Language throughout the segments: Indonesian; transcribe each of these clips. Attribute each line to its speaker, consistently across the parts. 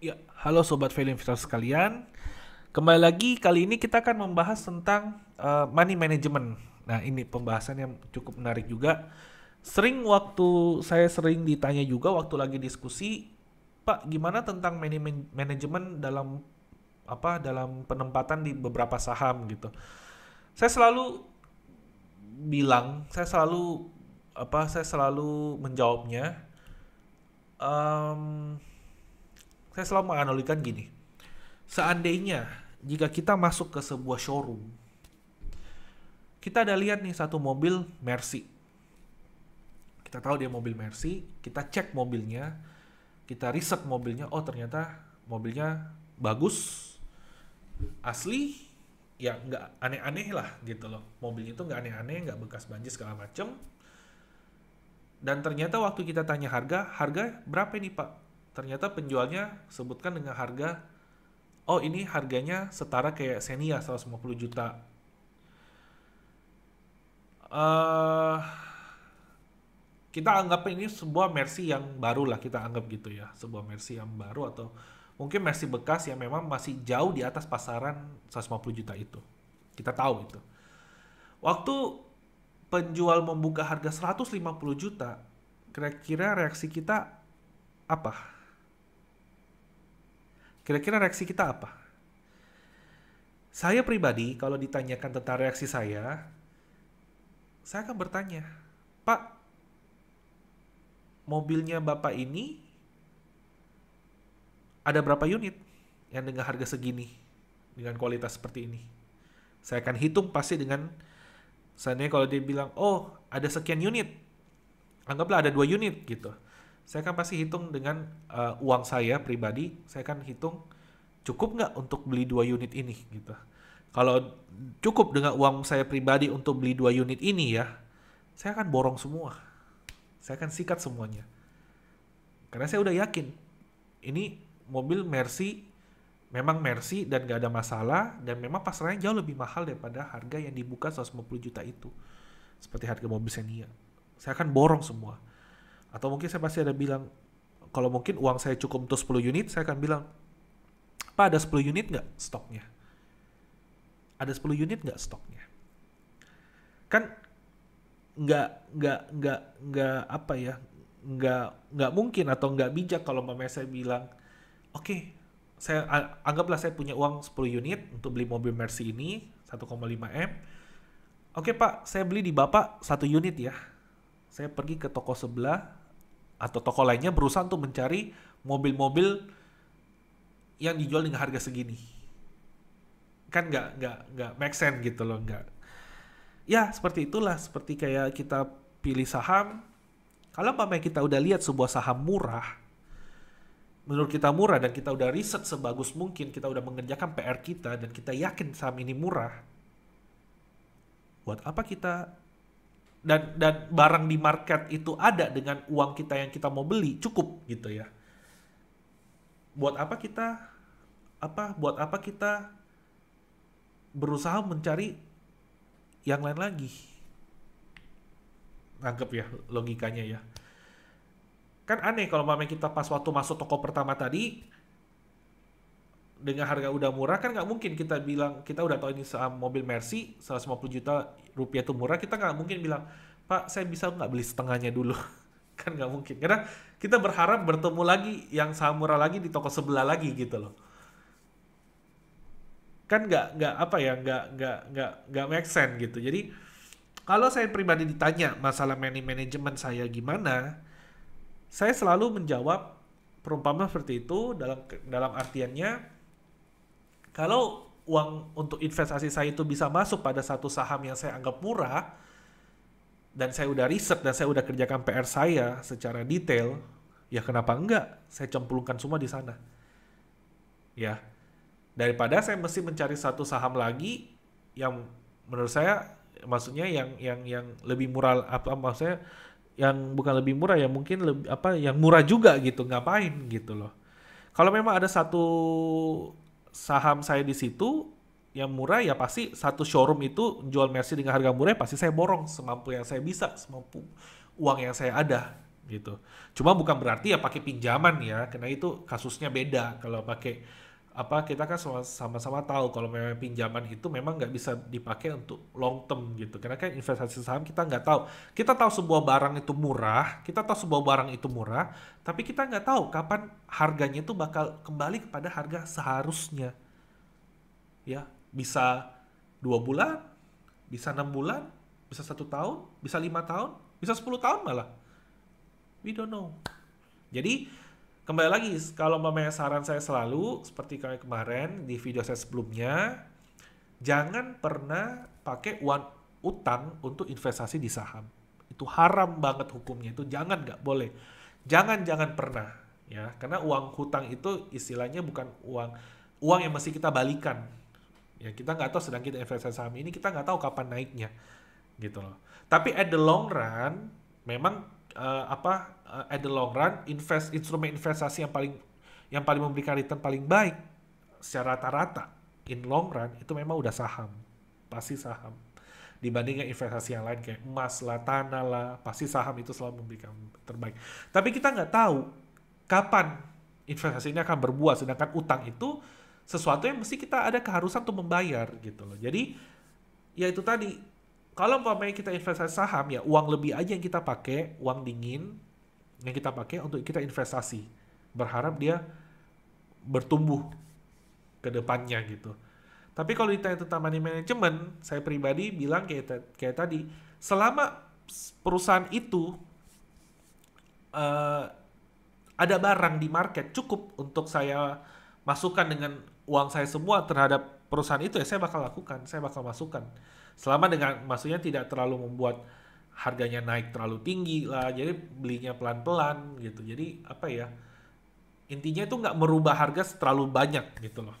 Speaker 1: Ya, halo sobat value investor sekalian. Kembali lagi kali ini kita akan membahas tentang uh, money management. Nah, ini pembahasan yang cukup menarik juga. Sering waktu saya sering ditanya juga waktu lagi diskusi, Pak, gimana tentang money management dalam apa dalam penempatan di beberapa saham gitu. Saya selalu bilang, saya selalu apa saya selalu menjawabnya um, saya selalu menganalogikan gini. Seandainya jika kita masuk ke sebuah showroom, kita ada lihat nih satu mobil Mercy. Kita tahu dia mobil Mercy, kita cek mobilnya, kita riset mobilnya, oh ternyata mobilnya bagus, asli, ya nggak aneh-aneh lah gitu loh. Mobilnya itu nggak aneh-aneh, nggak bekas banjir segala macem. Dan ternyata waktu kita tanya harga, harga berapa nih pak? ternyata penjualnya sebutkan dengan harga oh ini harganya setara kayak Xenia 150 juta uh, kita anggap ini sebuah mercy yang baru lah kita anggap gitu ya sebuah mercy yang baru atau mungkin mercy bekas yang memang masih jauh di atas pasaran 150 juta itu kita tahu itu waktu penjual membuka harga 150 juta kira-kira reaksi kita apa Kira-kira reaksi kita apa? Saya pribadi, kalau ditanyakan tentang reaksi saya, saya akan bertanya, Pak, mobilnya Bapak ini ada berapa unit yang dengan harga segini, dengan kualitas seperti ini? Saya akan hitung pasti dengan, seandainya kalau dia bilang, oh, ada sekian unit, anggaplah ada dua unit gitu saya kan pasti hitung dengan uh, uang saya pribadi, saya kan hitung cukup nggak untuk beli dua unit ini gitu. Kalau cukup dengan uang saya pribadi untuk beli dua unit ini ya, saya akan borong semua, saya akan sikat semuanya. Karena saya udah yakin ini mobil Mercy memang Mercy dan nggak ada masalah dan memang pasarnya jauh lebih mahal daripada harga yang dibuka 150 juta itu seperti harga mobil Xenia. Saya akan borong semua atau mungkin saya pasti ada bilang kalau mungkin uang saya cukup untuk 10 unit saya akan bilang Pak ada 10 unit nggak stoknya ada 10 unit nggak stoknya kan nggak nggak nggak nggak apa ya nggak nggak mungkin atau nggak bijak kalau mama saya bilang oke okay, saya anggaplah saya punya uang 10 unit untuk beli mobil Mercy ini 1,5 m oke okay, pak saya beli di bapak satu unit ya saya pergi ke toko sebelah atau toko lainnya berusaha untuk mencari mobil-mobil yang dijual dengan harga segini kan nggak nggak nggak make sense gitu loh nggak ya seperti itulah seperti kayak kita pilih saham kalau pamer kita udah lihat sebuah saham murah menurut kita murah dan kita udah riset sebagus mungkin kita udah mengerjakan PR kita dan kita yakin saham ini murah buat apa kita dan dan barang di market itu ada dengan uang kita yang kita mau beli cukup gitu ya buat apa kita apa buat apa kita berusaha mencari yang lain lagi Anggap ya logikanya ya kan aneh kalau memang kita pas waktu masuk toko pertama tadi dengan harga udah murah kan nggak mungkin kita bilang kita udah tahu ini saham mobil Mercy 150 juta rupiah itu murah kita nggak mungkin bilang Pak saya bisa nggak beli setengahnya dulu kan nggak mungkin karena kita berharap bertemu lagi yang saham murah lagi di toko sebelah lagi gitu loh kan nggak nggak apa ya nggak nggak nggak nggak make sense gitu jadi kalau saya pribadi ditanya masalah money management saya gimana saya selalu menjawab perumpamaan seperti itu dalam dalam artiannya kalau uang untuk investasi saya itu bisa masuk pada satu saham yang saya anggap murah dan saya udah riset dan saya udah kerjakan PR saya secara detail, ya kenapa enggak? Saya cemplungkan semua di sana. Ya. Daripada saya mesti mencari satu saham lagi yang menurut saya maksudnya yang yang yang lebih murah apa maksudnya yang bukan lebih murah ya mungkin lebih apa yang murah juga gitu ngapain gitu loh kalau memang ada satu saham saya di situ yang murah ya pasti satu showroom itu jual Mercy dengan harga murah pasti saya borong semampu yang saya bisa, semampu uang yang saya ada gitu. Cuma bukan berarti ya pakai pinjaman ya, karena itu kasusnya beda kalau pakai apa kita kan sama-sama tahu kalau memang pinjaman itu memang nggak bisa dipakai untuk long term gitu karena kan investasi saham kita nggak tahu kita tahu sebuah barang itu murah kita tahu sebuah barang itu murah tapi kita nggak tahu kapan harganya itu bakal kembali kepada harga seharusnya ya bisa dua bulan bisa enam bulan bisa satu tahun bisa lima tahun bisa 10 tahun malah we don't know jadi kembali lagi kalau memang saran saya selalu seperti kami kemarin di video saya sebelumnya jangan pernah pakai uang utang untuk investasi di saham itu haram banget hukumnya itu jangan nggak boleh jangan jangan pernah ya karena uang hutang itu istilahnya bukan uang uang yang mesti kita balikan ya kita nggak tahu sedang kita investasi saham ini kita nggak tahu kapan naiknya gitu loh tapi at the long run memang uh, apa uh, at the long run invest instrumen investasi yang paling yang paling memberikan return paling baik secara rata-rata in long run itu memang udah saham pasti saham dibandingkan investasi yang lain kayak emas lah tanah lah pasti saham itu selalu memberikan terbaik tapi kita nggak tahu kapan investasi ini akan berbuah sedangkan utang itu sesuatu yang mesti kita ada keharusan untuk membayar gitu loh jadi ya itu tadi kalau umpamanya kita investasi saham ya uang lebih aja yang kita pakai, uang dingin yang kita pakai untuk kita investasi. Berharap dia bertumbuh ke depannya gitu. Tapi kalau ditanya tentang money management, saya pribadi bilang kayak, kayak tadi, selama perusahaan itu uh, ada barang di market cukup untuk saya masukkan dengan uang saya semua terhadap perusahaan itu ya saya bakal lakukan, saya bakal masukkan. Selama dengan maksudnya tidak terlalu membuat harganya naik terlalu tinggi lah. Jadi belinya pelan-pelan gitu. Jadi apa ya? Intinya itu nggak merubah harga terlalu banyak gitu loh.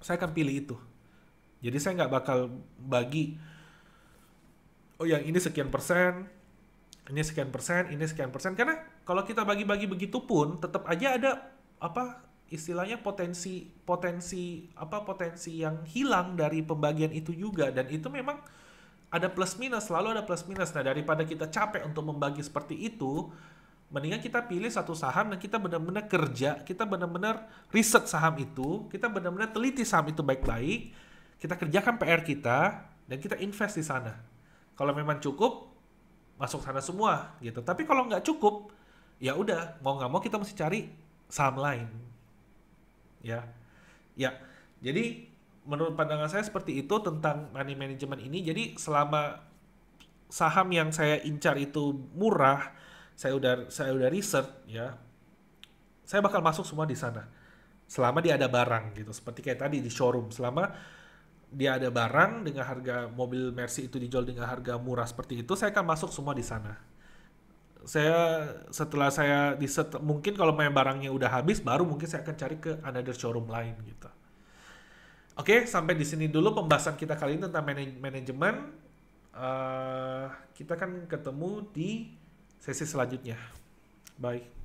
Speaker 1: Saya akan pilih itu. Jadi saya nggak bakal bagi oh yang ini sekian persen, ini sekian persen, ini sekian persen. Karena kalau kita bagi-bagi begitu pun tetap aja ada apa istilahnya potensi potensi apa potensi yang hilang dari pembagian itu juga dan itu memang ada plus minus selalu ada plus minus nah daripada kita capek untuk membagi seperti itu mendingan kita pilih satu saham dan kita benar-benar kerja kita benar-benar riset saham itu kita benar-benar teliti saham itu baik-baik kita kerjakan PR kita dan kita invest di sana kalau memang cukup masuk sana semua gitu tapi kalau nggak cukup ya udah mau nggak mau kita mesti cari saham lain ya. Ya. Jadi menurut pandangan saya seperti itu tentang money management ini. Jadi selama saham yang saya incar itu murah, saya udah saya udah research ya. Saya bakal masuk semua di sana. Selama dia ada barang gitu, seperti kayak tadi di showroom. Selama dia ada barang dengan harga mobil Mercy itu dijual dengan harga murah seperti itu, saya akan masuk semua di sana saya setelah saya di set, mungkin kalau main barangnya udah habis baru mungkin saya akan cari ke another showroom lain gitu. Oke, sampai di sini dulu pembahasan kita kali ini tentang manaj manajemen. Uh, kita kan ketemu di sesi selanjutnya. Bye.